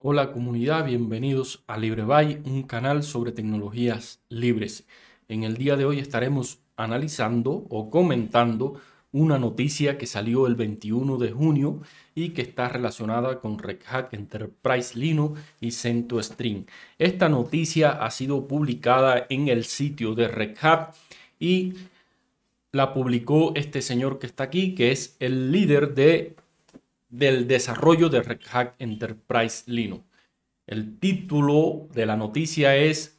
Hola comunidad, bienvenidos a LibreBay, un canal sobre tecnologías libres. En el día de hoy estaremos analizando o comentando una noticia que salió el 21 de junio y que está relacionada con Red Hat Enterprise Linux y Stream. Esta noticia ha sido publicada en el sitio de Red Hat y la publicó este señor que está aquí, que es el líder de del desarrollo de Red Hat Enterprise Linux. El título de la noticia es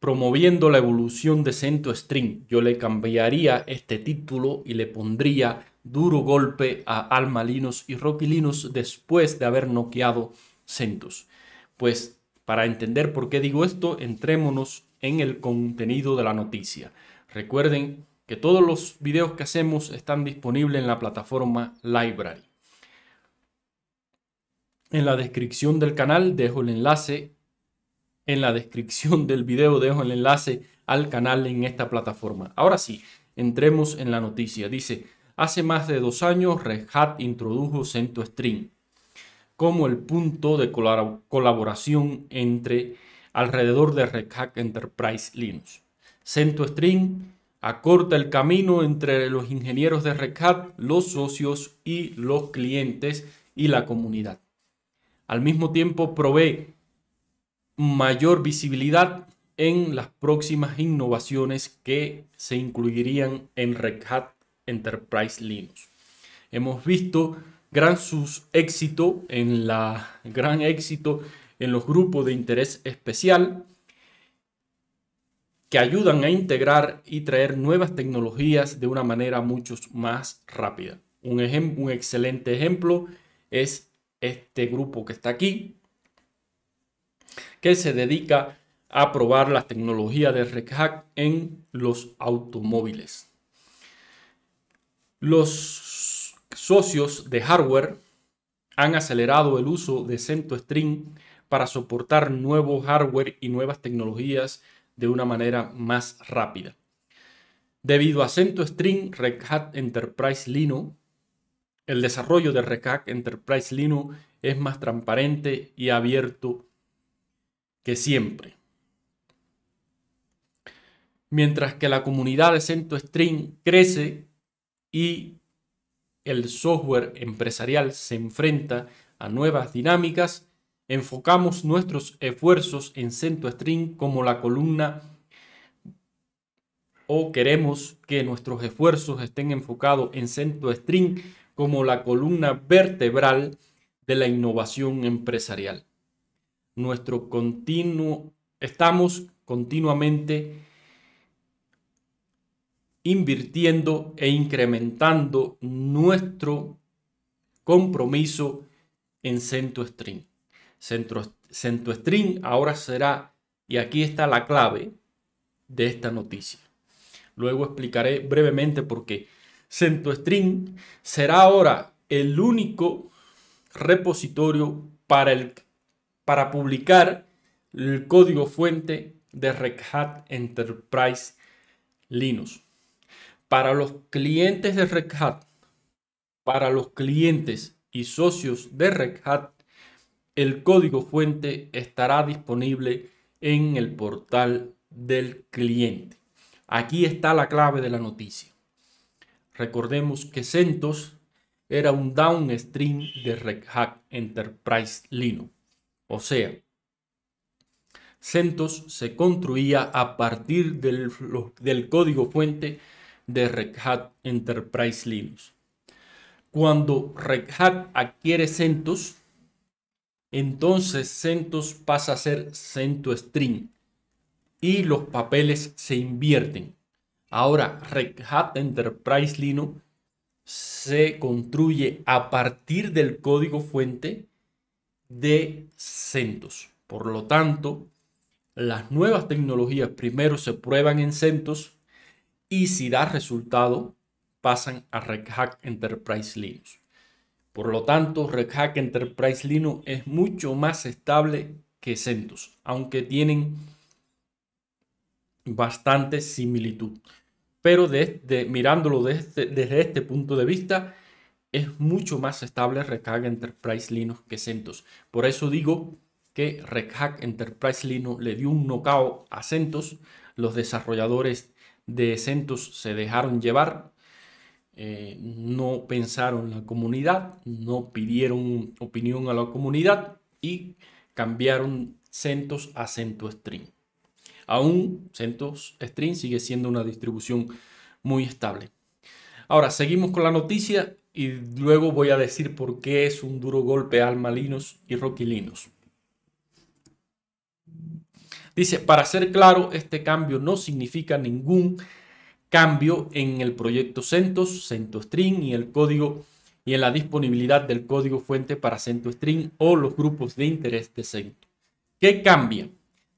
Promoviendo la evolución de Stream. Yo le cambiaría este título y le pondría duro golpe a Alma y Rocky después de haber noqueado CentOS. Pues para entender por qué digo esto, entrémonos en el contenido de la noticia. Recuerden que todos los videos que hacemos están disponibles en la plataforma Library. En la descripción del canal dejo el enlace. En la descripción del video dejo el enlace al canal en esta plataforma. Ahora sí, entremos en la noticia. Dice, hace más de dos años Red Hat introdujo Stream como el punto de colaboración entre alrededor de Red Hat Enterprise Linux. Stream acorta el camino entre los ingenieros de Red Hat, los socios y los clientes y la comunidad. Al mismo tiempo provee mayor visibilidad en las próximas innovaciones que se incluirían en Red Hat Enterprise Linux. Hemos visto gran éxito en gran éxito en los grupos de interés especial que ayudan a integrar y traer nuevas tecnologías de una manera mucho más rápida. Un, un excelente ejemplo es este grupo que está aquí, que se dedica a probar las tecnologías de Red en los automóviles. Los socios de hardware han acelerado el uso de CentoString para soportar nuevo hardware y nuevas tecnologías de una manera más rápida. Debido a Stream Red Hat Enterprise Linux, el desarrollo de Red Hat Enterprise Linux es más transparente y abierto que siempre. Mientras que la comunidad de Stream crece y el software empresarial se enfrenta a nuevas dinámicas, enfocamos nuestros esfuerzos en String como la columna o queremos que nuestros esfuerzos estén enfocados en String como la columna vertebral de la innovación empresarial. Nuestro continuo, estamos continuamente invirtiendo e incrementando nuestro compromiso en String. Centro, ahora será, y aquí está la clave de esta noticia. Luego explicaré brevemente por qué. CentroString será ahora el único repositorio para, el, para publicar el código fuente de Red Hat Enterprise Linux. Para los clientes de Red Hat, para los clientes y socios de Red Hat, el código fuente estará disponible en el portal del cliente. Aquí está la clave de la noticia. Recordemos que CentOS era un downstream de Red Hat Enterprise Linux. O sea, CentOS se construía a partir del, código fuente de Red Hat Enterprise Linux. Cuando Red Hat adquiere CentOS, entonces CentOS pasa a ser Stream y los papeles se invierten. Ahora, Red Hat Enterprise Linux se construye a partir del código fuente de CentOS. Por lo tanto, las nuevas tecnologías primero se prueban en CentOS y si da resultado, pasan a Red Hat Enterprise Linux. Por lo tanto, Red Hat Enterprise Linux es mucho más estable que CentOS, aunque tienen bastante similitud. Pero mirándolo este, desde, este punto de vista, es mucho más estable Red Hat Enterprise Linux que CentOS. Por eso digo que Red Hat Enterprise Linux le dio un knockout a CentOS. Los desarrolladores de CentOS se dejaron llevar eh, no pensaron la comunidad, no pidieron opinión a la comunidad y cambiaron CentOS a CentOS-Stream. Aún centos string sigue siendo una distribución muy estable. Ahora, seguimos con la noticia y luego voy a decir por qué es un duro golpe al Malinos y Roquilinos. Dice, para ser claro, este cambio no significa ningún cambio en el proyecto CentOS, CentOString y el código y en la disponibilidad del código fuente para CentOString o los grupos de interés de CentOS. ¿Qué cambia?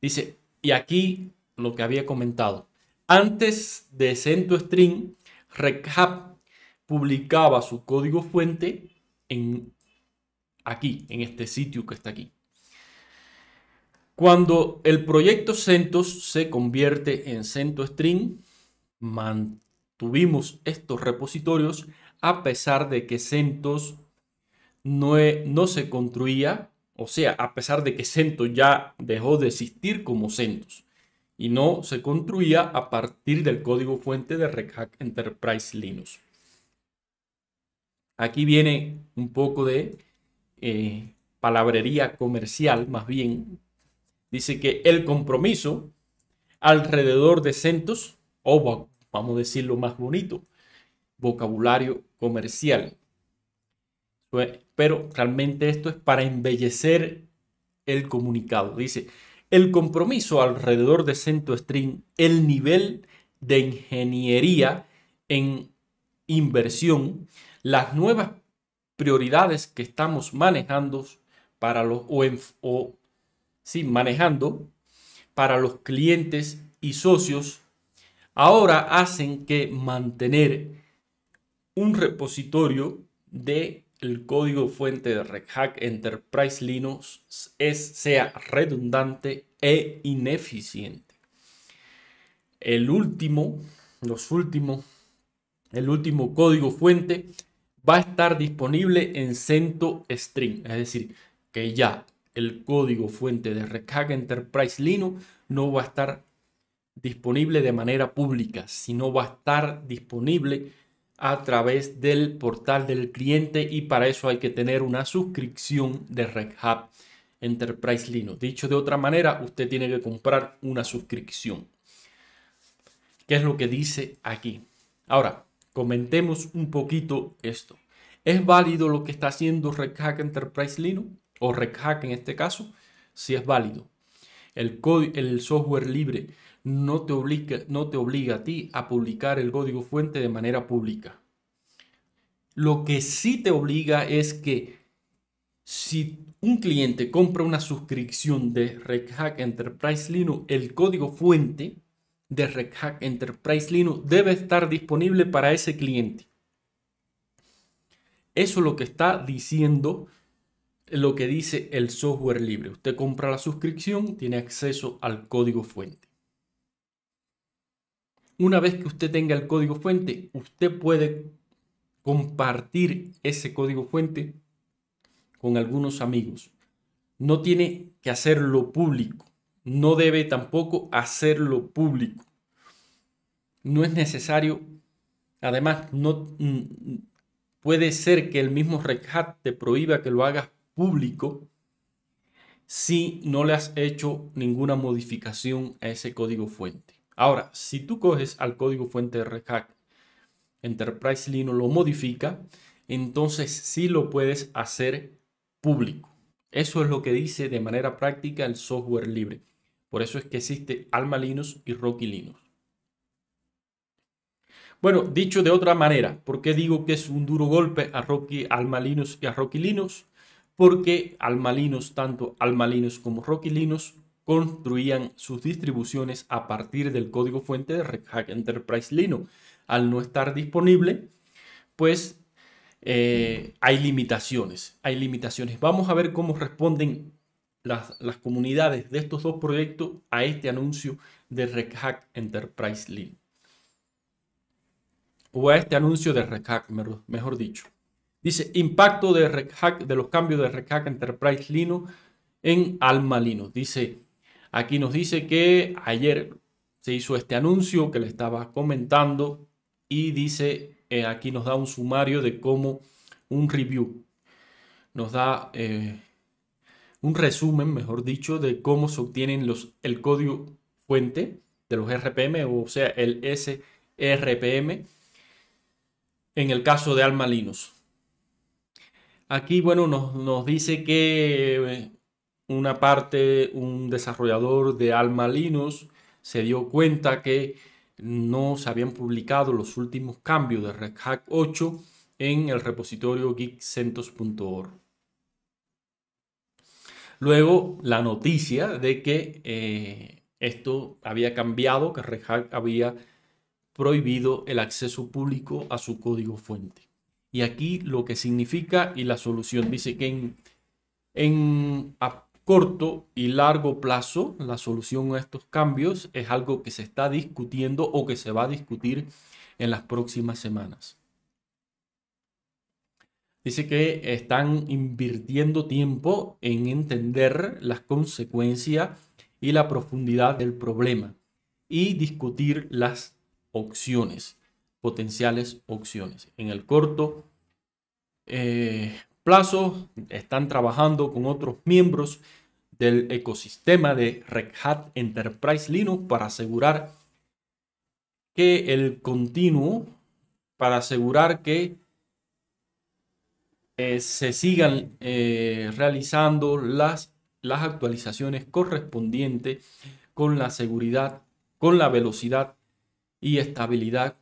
Dice, y aquí lo que había comentado. Antes de CentOString, RecHub publicaba su código fuente en aquí, en este sitio que está aquí. Cuando el proyecto CentOS se convierte en CentOString, mantuvimos estos repositorios a pesar de que CentOS no, e, no se construía, o sea, a pesar de que CentOS ya dejó de existir como CentOS y no se construía a partir del código fuente de Red Enterprise Linux. Aquí viene un poco de eh, palabrería comercial, más bien. Dice que el compromiso alrededor de CentOS o vamos a decirlo más bonito, vocabulario comercial. Pero realmente esto es para embellecer el comunicado. Dice, el compromiso alrededor de string el nivel de ingeniería en inversión, las nuevas prioridades que estamos manejando para los o sí, manejando para los clientes y socios ahora hacen que mantener un repositorio de el código fuente de Red Hat Enterprise Linux es, sea redundante e ineficiente. El último, los últimos, el último código fuente va a estar disponible en string es decir, que ya el código fuente de Red Hat Enterprise Linux no va a estar disponible de manera pública, sino va a estar disponible a través del portal del cliente y para eso hay que tener una suscripción de Red Hat Enterprise Linux. Dicho de otra manera, usted tiene que comprar una suscripción. ¿Qué es lo que dice aquí? Ahora, comentemos un poquito esto. ¿Es válido lo que está haciendo Red Hat Enterprise Linux o Red Hat en este caso? Si es válido. El, software libre no te, obliga, no te obliga a ti a publicar el código fuente de manera pública. Lo que sí te obliga es que si un cliente compra una suscripción de Red Hat Enterprise Linux, el código fuente de Red Hat Enterprise Linux debe estar disponible para ese cliente. Eso es lo que está diciendo lo que dice el software libre. Usted compra la suscripción, tiene acceso al código fuente. Una vez que usted tenga el código fuente, usted puede compartir ese código fuente con algunos amigos. No tiene que hacerlo público. No debe tampoco hacerlo público. No es necesario. Además, no, mm, puede ser que el mismo Red Hat te prohíba que lo hagas público si no le has hecho ninguna modificación a ese código fuente. Ahora, si tú coges al código fuente de Red Enterprise Linux lo modifica, entonces sí lo puedes hacer público. Eso es lo que dice de manera práctica el software libre. Por eso es que existe Alma Linux y Rocky Linux. Bueno, dicho de otra manera, ¿por qué digo que es un duro golpe a Rocky Alma Linux y a Rocky Linux? porque Almalinos, tanto Almalinos como Rocky Linux, construían sus distribuciones a partir del código fuente de Red Hat Enterprise Linux. Al no estar disponible, pues eh, hay limitaciones, hay limitaciones. Vamos a ver cómo responden las, comunidades de estos dos proyectos a este anuncio de Red Hack Enterprise Linux. O a este anuncio de Red Hack, mejor dicho. Dice, impacto de, los cambios de Red Enterprise Linux en Alma Linux. Dice, aquí nos dice que ayer se hizo este anuncio que le estaba comentando y dice, eh, aquí nos da un sumario de cómo un review, nos da eh, un resumen, mejor dicho, de cómo se obtienen los, el código fuente de los RPM, o sea, el SRPM, en el caso de Alma Linux. Aquí, bueno, nos, dice que eh, una parte, un desarrollador de Alma Linux se dio cuenta que no se habían publicado los últimos cambios de Red Hack 8 en el repositorio geekcentos.org. Luego la noticia de que eh, esto había cambiado, que Red había prohibido el acceso público a su código fuente y aquí lo que significa y la solución. Dice que en, a corto y largo plazo la solución a estos cambios es algo que se está discutiendo o que se va a discutir en las próximas semanas. Dice que están invirtiendo tiempo en entender las consecuencias y la profundidad del problema y discutir las opciones potenciales opciones. En el corto eh, plazo están trabajando con otros miembros del ecosistema de Red Hat Enterprise Linux para asegurar que el continuo, para asegurar que eh, se sigan eh, realizando las, las actualizaciones correspondientes con la seguridad, con la velocidad y estabilidad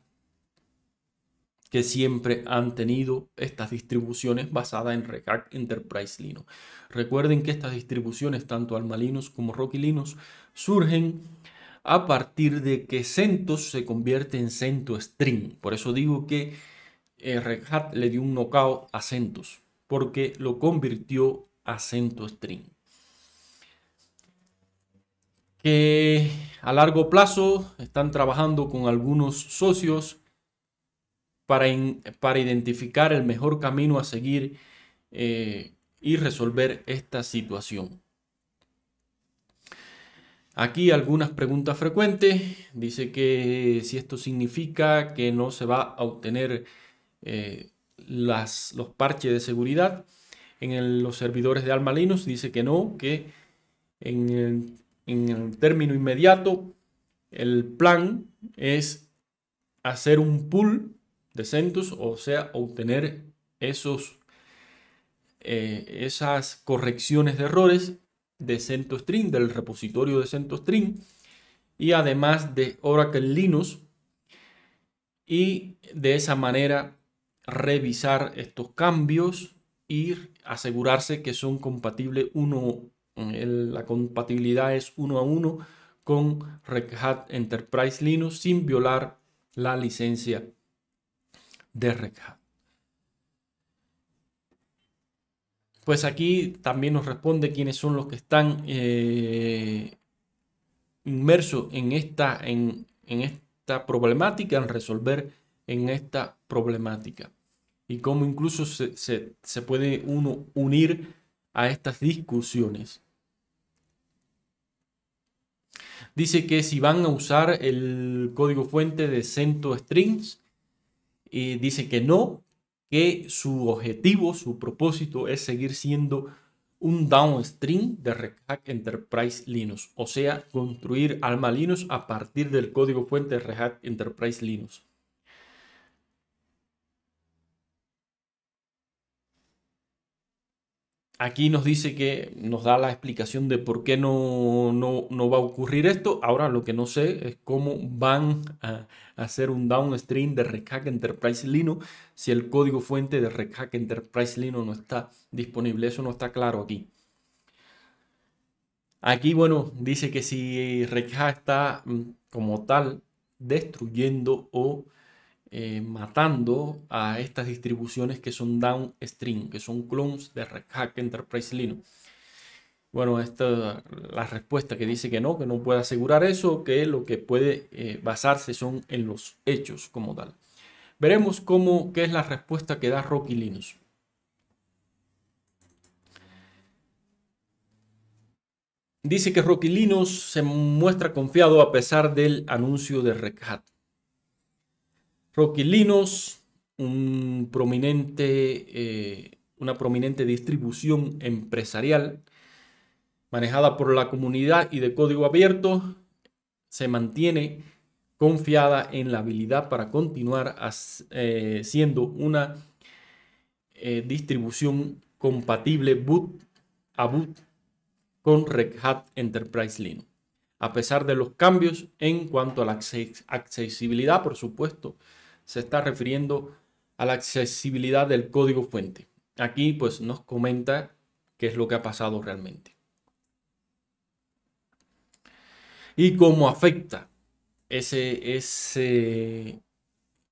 que siempre han tenido estas distribuciones basadas en Red Hat Enterprise Linux. Recuerden que estas distribuciones, tanto Alma como Rocky Linux, surgen a partir de que CentOS se convierte en String. Por eso digo que eh, Red Hat le dio un knockout a CentOS, porque lo convirtió a String. Que a largo plazo están trabajando con algunos socios para, identificar el mejor camino a seguir eh, y resolver esta situación. Aquí algunas preguntas frecuentes. Dice que si esto significa que no se va a obtener eh, las, los parches de seguridad en los servidores de Alma Linux. Dice que no, que en el, término inmediato el plan es hacer un pull de o sea, obtener esos, eh, esas correcciones de errores de centos del repositorio de centos y además de Oracle Linux, y de esa manera revisar estos cambios y asegurarse que son compatibles uno, la compatibilidad es uno a uno con Red Hat Enterprise Linux sin violar la licencia de Pues aquí también nos responde quiénes son los que están eh, inmersos en esta, en, esta problemática, en resolver en esta problemática. Y cómo incluso se, puede uno unir a estas discusiones. Dice que si van a usar el código fuente de Cento Strings, y eh, dice que no, que su objetivo, su propósito es seguir siendo un downstream de Red Hat Enterprise Linux, o sea, construir Alma Linux a partir del código fuente de Red Hat Enterprise Linux. Aquí nos dice que nos da la explicación de por qué no, no, va a ocurrir esto. Ahora lo que no sé es cómo van a hacer un downstream de Red Enterprise Linux si el código fuente de Red Enterprise Linux no está disponible. Eso no está claro aquí. Aquí, bueno, dice que si Red está mm, como tal destruyendo o eh, matando a estas distribuciones que son downstream, que son clones de Red Hat Enterprise Linux. Bueno, esta la respuesta que dice que no, que no puede asegurar eso, que lo que puede eh, basarse son en los hechos como tal. Veremos cómo, qué es la respuesta que da Rocky Linux. Dice que Rocky Linux se muestra confiado a pesar del anuncio de Red Hat. Rocky un eh, una prominente distribución empresarial manejada por la comunidad y de código abierto, se mantiene confiada en la habilidad para continuar eh, siendo una eh, distribución compatible boot a boot con Red Hat Enterprise Linux. A pesar de los cambios en cuanto a la accesibilidad, por supuesto, se está refiriendo a la accesibilidad del código fuente. Aquí pues nos comenta qué es lo que ha pasado realmente. Y cómo afecta ese, ese,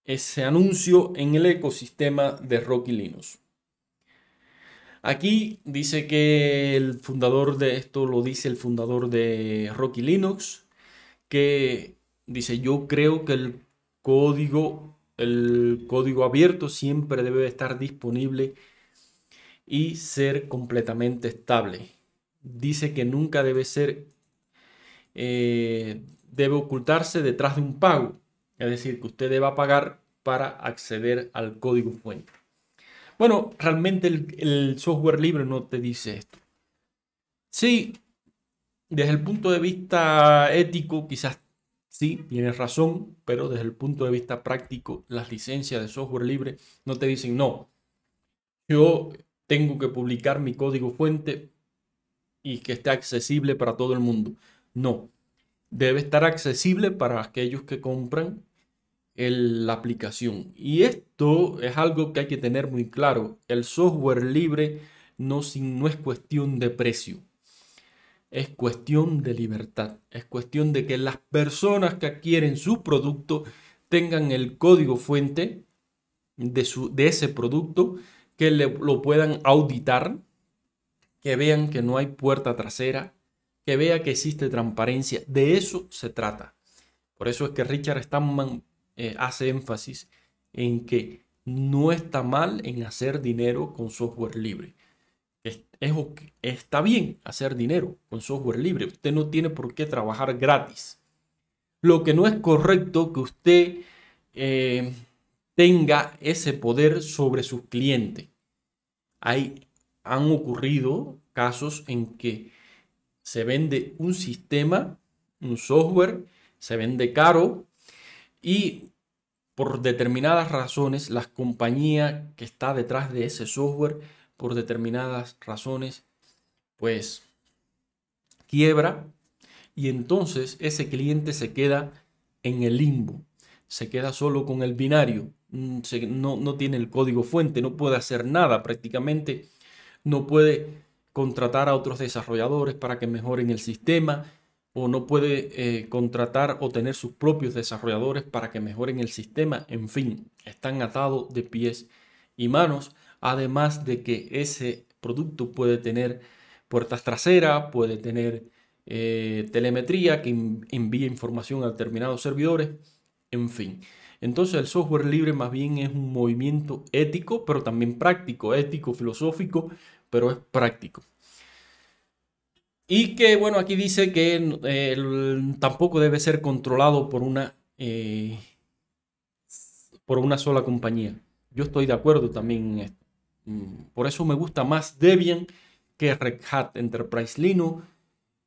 ese anuncio en el ecosistema de Rocky Linux. Aquí dice que el fundador de esto lo dice el fundador de Rocky Linux, que dice yo creo que el código el código abierto siempre debe estar disponible y ser completamente estable. Dice que nunca debe ser, eh, debe ocultarse detrás de un pago. Es decir, que usted deba pagar para acceder al código fuente. Bueno, realmente el, el software libre no te dice esto. Sí, desde el punto de vista ético quizás Sí, tienes razón, pero desde el punto de vista práctico, las licencias de software libre no te dicen, no, yo tengo que publicar mi código fuente y que esté accesible para todo el mundo. No, debe estar accesible para aquellos que compran la aplicación. Y esto es algo que hay que tener muy claro. El software libre no, no es cuestión de precio es cuestión de libertad, es cuestión de que las personas que adquieren su producto tengan el código fuente de, su, de ese producto, que le, lo puedan auditar, que vean que no hay puerta trasera, que vean que existe transparencia. De eso se trata. Por eso es que Richard Stallman eh, hace énfasis en que no está mal en hacer dinero con software libre. Es, está bien hacer dinero con software libre. Usted no tiene por qué trabajar gratis. Lo que no es correcto que usted eh, tenga ese poder sobre sus clientes. Hay, han ocurrido casos en que se vende un sistema, un software, se vende caro y por determinadas razones las compañías que está detrás de ese software por determinadas razones, pues quiebra y entonces ese cliente se queda en el limbo, se queda solo con el binario, mm, no, tiene el código fuente, no puede hacer nada prácticamente, no puede contratar a otros desarrolladores para que mejoren el sistema, o no puede eh, contratar o tener sus propios desarrolladores para que mejoren el sistema. En fin, están atados de pies y manos además de que ese producto puede tener puertas traseras, puede tener eh, telemetría que envía información a determinados servidores, en fin. Entonces el software libre más bien es un movimiento ético, pero también práctico, ético, filosófico, pero es práctico. Y que bueno, aquí dice que eh, tampoco debe ser controlado por una, eh, por una sola compañía. Yo estoy de acuerdo también en esto. Mm. Por eso me gusta más Debian que Red Hat Enterprise Linux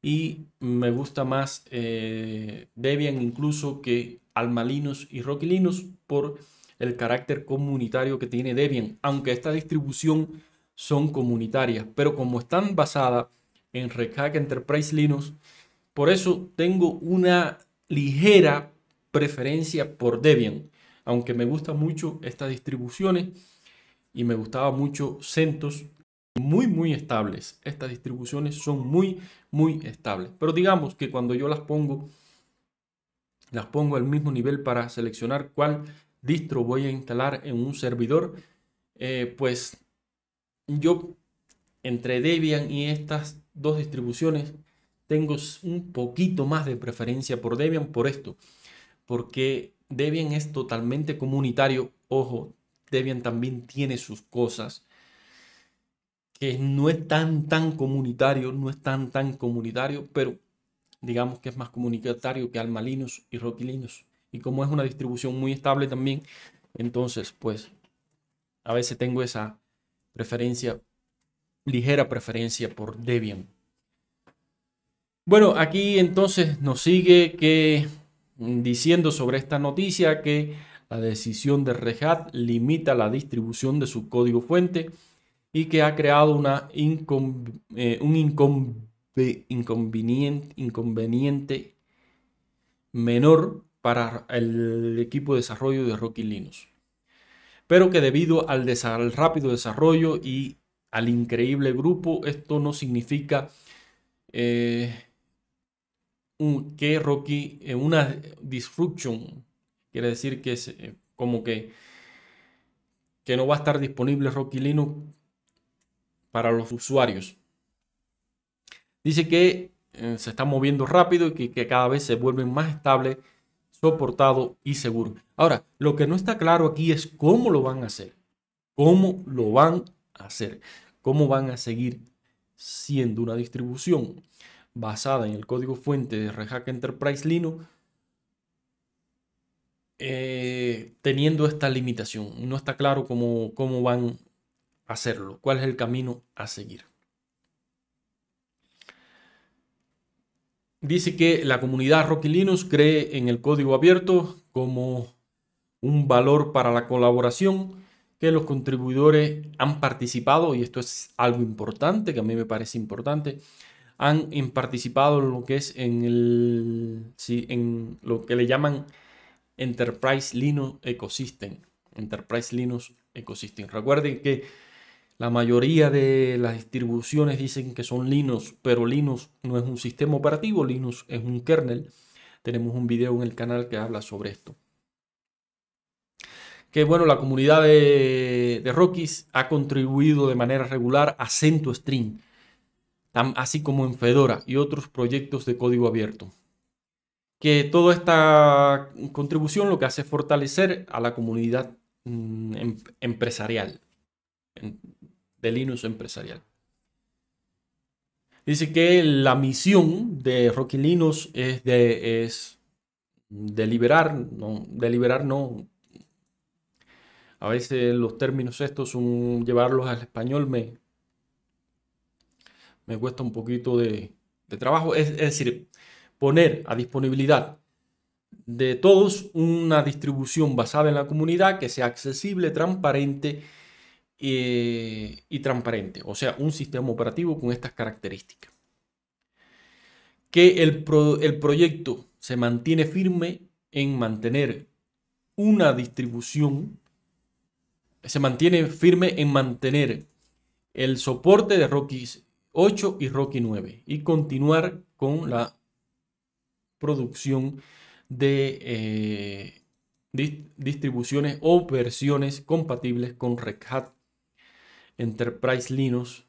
y me gusta más eh, Debian incluso que Alma Linux y Rocky Linux por el carácter comunitario que tiene Debian, aunque esta distribución son comunitarias, pero como están basadas en Red Hat Enterprise Linux, por eso tengo una ligera preferencia por Debian, aunque me gustan mucho estas distribuciones y me gustaba mucho CentOS, muy, muy estables. Estas distribuciones son muy, muy estables. Pero digamos que cuando yo las pongo, las pongo al mismo nivel para seleccionar cuál distro voy a instalar en un servidor, eh, pues yo entre Debian y estas dos distribuciones tengo un poquito más de preferencia por Debian por esto, porque Debian es totalmente comunitario, ojo, Debian también tiene sus cosas que no es tan tan comunitario, no es tan tan comunitario, pero digamos que es más comunitario que Alma y Rocky Y como es una distribución muy estable también, entonces pues a veces tengo esa preferencia, ligera preferencia por Debian. Bueno, aquí entonces nos sigue que mm, diciendo sobre esta noticia que la decisión de Rehat limita la distribución de su código fuente y que ha creado una eh, un inconveniente, menor para el equipo de desarrollo de Rocky Linux, pero que debido al, rápido desarrollo y al increíble grupo, esto no significa eh, un, que Rocky, en eh, una disrupción. Quiere decir que es eh, como que, que no va a estar disponible Rocky Linux para los usuarios. Dice que eh, se está moviendo rápido y que, que cada vez se vuelve más estable, soportado y seguro. Ahora, lo que no está claro aquí es cómo lo van a hacer. ¿Cómo lo van a hacer? ¿Cómo van a seguir siendo una distribución basada en el código fuente de Rehack Enterprise Linux? Eh, teniendo esta limitación. No está claro cómo, cómo van a hacerlo, cuál es el camino a seguir. Dice que la comunidad Rocky Linux cree en el código abierto como un valor para la colaboración, que los contribuidores han participado, y esto es algo importante, que a mí me parece importante, han participado en lo que es en, el, en lo que le llaman Enterprise Linux Ecosystem. Enterprise Linux Ecosystem. Recuerden que la mayoría de las distribuciones dicen que son Linux, pero Linux no es un sistema operativo, Linux es un kernel. Tenemos un video en el canal que habla sobre esto. Que bueno, la comunidad de, de Rockies ha contribuido de manera regular a CentoString, así como en Fedora y otros proyectos de código abierto que toda esta contribución lo que hace es fortalecer a la comunidad mm, em, empresarial, de Linux empresarial. Dice que la misión de Rocky Linux es de, es de liberar, no, no. A veces los términos estos, son... llevarlos al español me, me cuesta un poquito de, trabajo. es, decir, poner a disponibilidad de todos una distribución basada en la comunidad que sea accesible, transparente eh, y transparente. O sea, un sistema operativo con estas características. Que el, el proyecto se mantiene firme en mantener una distribución, se mantiene firme en mantener el soporte de Rocky 8 y Rocky 9 y continuar con la producción de eh, distribuciones o versiones compatibles con Red Hat, Enterprise Linux.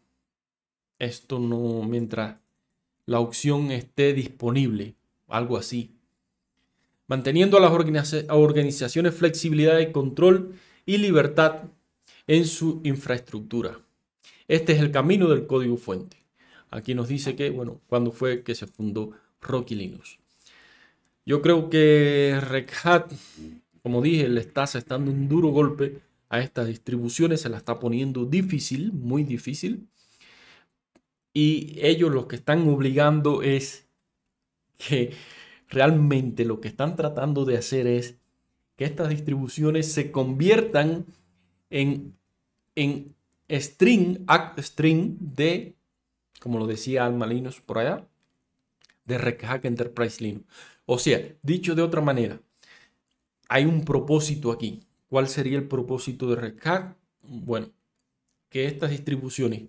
Esto no mientras la opción esté disponible, algo así. Manteniendo a las organizaciones flexibilidad de control y libertad en su infraestructura. Este es el camino del código fuente. Aquí nos dice que, bueno, cuando fue que se fundó Rocky Linux. Yo creo que Red Hat, como dije, le está asestando un duro golpe a estas distribuciones, se la está poniendo difícil, muy difícil. Y ellos lo que están obligando es que realmente lo que están tratando de hacer es que estas distribuciones se conviertan en, en string, act string de, como lo decía Alma Linux por allá, de Red Hat Enterprise Linux. O sea, dicho de otra manera, hay un propósito aquí. ¿Cuál sería el propósito de Red Hat? Bueno, que estas distribuciones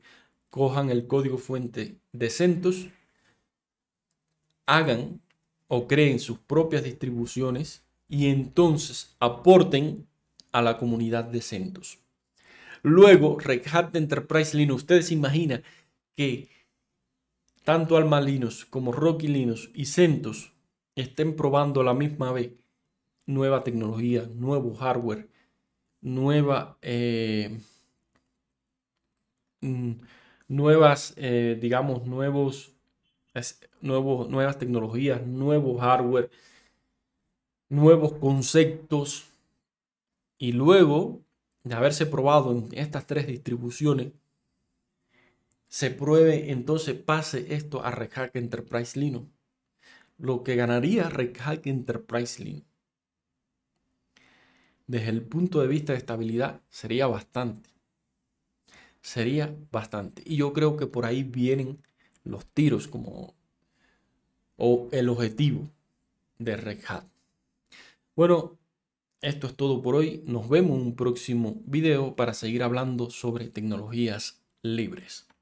cojan el código fuente de CentOS, hagan o creen sus propias distribuciones y entonces aporten a la comunidad de CentOS. Luego, Red Hat Enterprise Linux. Ustedes se imaginan que tanto Alma Linux como Rocky Linux y CentOS estén probando a la misma vez nueva tecnología, nuevo hardware, nueva, eh, mm, nuevas, eh, digamos, nuevos, nuevos, nuevas tecnologías, nuevo hardware, nuevos conceptos. Y luego de haberse probado en estas tres distribuciones, se pruebe, entonces pase esto a Rehack Enterprise Linux lo que ganaría Red Hat Enterprise Linux. Desde el punto de vista de estabilidad, sería bastante. Sería bastante. Y yo creo que por ahí vienen los tiros como o el objetivo de Red Hat. Bueno, esto es todo por hoy. Nos vemos en un próximo video para seguir hablando sobre tecnologías libres.